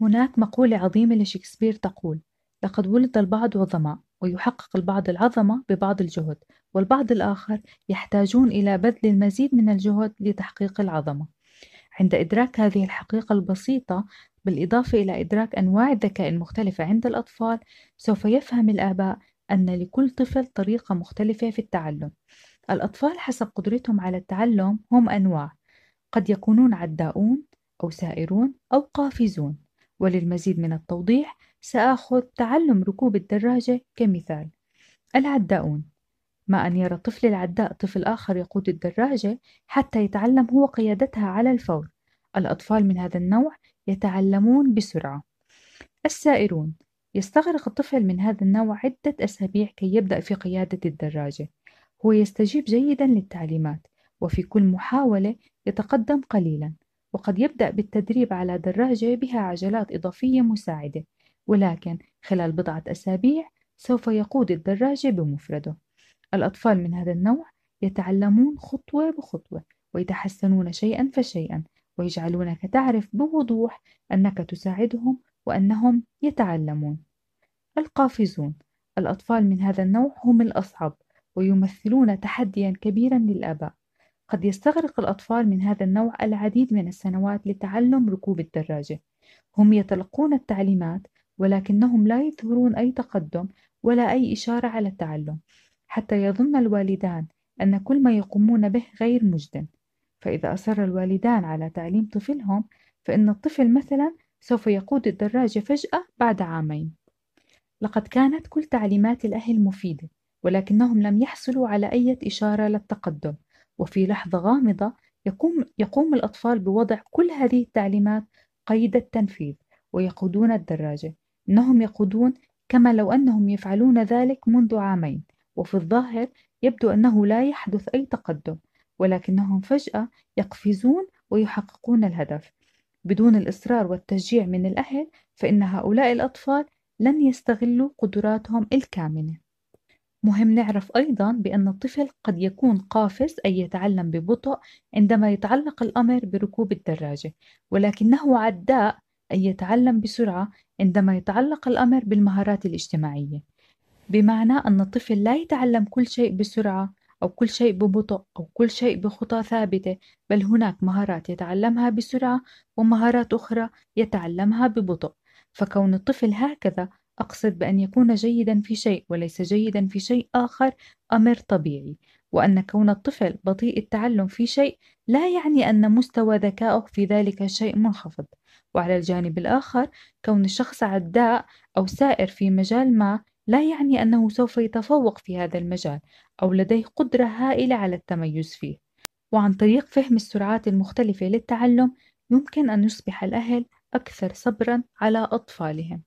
هناك مقولة عظيمة لشكسبير تقول: "لقد ولد البعض عظماء، ويحقق البعض العظمة ببعض الجهد، والبعض الآخر يحتاجون إلى بذل المزيد من الجهد لتحقيق العظمة". عند إدراك هذه الحقيقة البسيطة، بالإضافة إلى إدراك أنواع الذكاء المختلفة عند الأطفال، سوف يفهم الآباء أن لكل طفل طريقة مختلفة في التعلم. الأطفال حسب قدرتهم على التعلم هم أنواع، قد يكونون عداؤون، أو سائرون، أو قافزون. وللمزيد من التوضيح سآخذ تعلم ركوب الدراجة كمثال العداؤون ما أن يرى الطفل العداء طفل آخر يقود الدراجة حتى يتعلم هو قيادتها على الفور الأطفال من هذا النوع يتعلمون بسرعة السائرون يستغرق الطفل من هذا النوع عدة أسابيع كي يبدأ في قيادة الدراجة هو يستجيب جيدا للتعليمات وفي كل محاولة يتقدم قليلا وقد يبدأ بالتدريب على دراجة بها عجلات إضافية مساعدة ولكن خلال بضعة أسابيع سوف يقود الدراجة بمفرده الأطفال من هذا النوع يتعلمون خطوة بخطوة ويتحسنون شيئا فشيئا ويجعلونك تعرف بوضوح أنك تساعدهم وأنهم يتعلمون القافزون الأطفال من هذا النوع هم الأصعب ويمثلون تحديا كبيرا للآباء قد يستغرق الأطفال من هذا النوع العديد من السنوات لتعلم ركوب الدراجة هم يتلقون التعليمات ولكنهم لا يظهرون أي تقدم ولا أي إشارة على التعلم حتى يظن الوالدان أن كل ما يقومون به غير مجدٍ فإذا أصر الوالدان على تعليم طفلهم فإن الطفل مثلا سوف يقود الدراجة فجأة بعد عامين لقد كانت كل تعليمات الأهل مفيدة ولكنهم لم يحصلوا على أي إشارة للتقدم وفي لحظة غامضة يقوم, يقوم الأطفال بوضع كل هذه التعليمات قيد التنفيذ ويقودون الدراجة إنهم يقودون كما لو أنهم يفعلون ذلك منذ عامين وفي الظاهر يبدو أنه لا يحدث أي تقدم ولكنهم فجأة يقفزون ويحققون الهدف بدون الإصرار والتشجيع من الأهل فإن هؤلاء الأطفال لن يستغلوا قدراتهم الكامنة مهم نعرف أيضا بأن الطفل قد يكون قافز أي يتعلم ببطء عندما يتعلق الأمر بركوب الدراجة ولكنه عداء أي يتعلم بسرعة عندما يتعلق الأمر بالمهارات الاجتماعية بمعنى أن الطفل لا يتعلم كل شيء بسرعة أو كل شيء ببطء أو كل شيء بخطى ثابتة بل هناك مهارات يتعلمها بسرعة ومهارات أخرى يتعلمها ببطء فكون الطفل هكذا أقصد بأن يكون جيدا في شيء وليس جيدا في شيء آخر أمر طبيعي وأن كون الطفل بطيء التعلم في شيء لا يعني أن مستوى ذكائه في ذلك الشيء منخفض وعلى الجانب الآخر كون الشخص عداء أو سائر في مجال ما لا يعني أنه سوف يتفوق في هذا المجال أو لديه قدرة هائلة على التميز فيه وعن طريق فهم السرعات المختلفة للتعلم يمكن أن يصبح الأهل أكثر صبرا على أطفالهم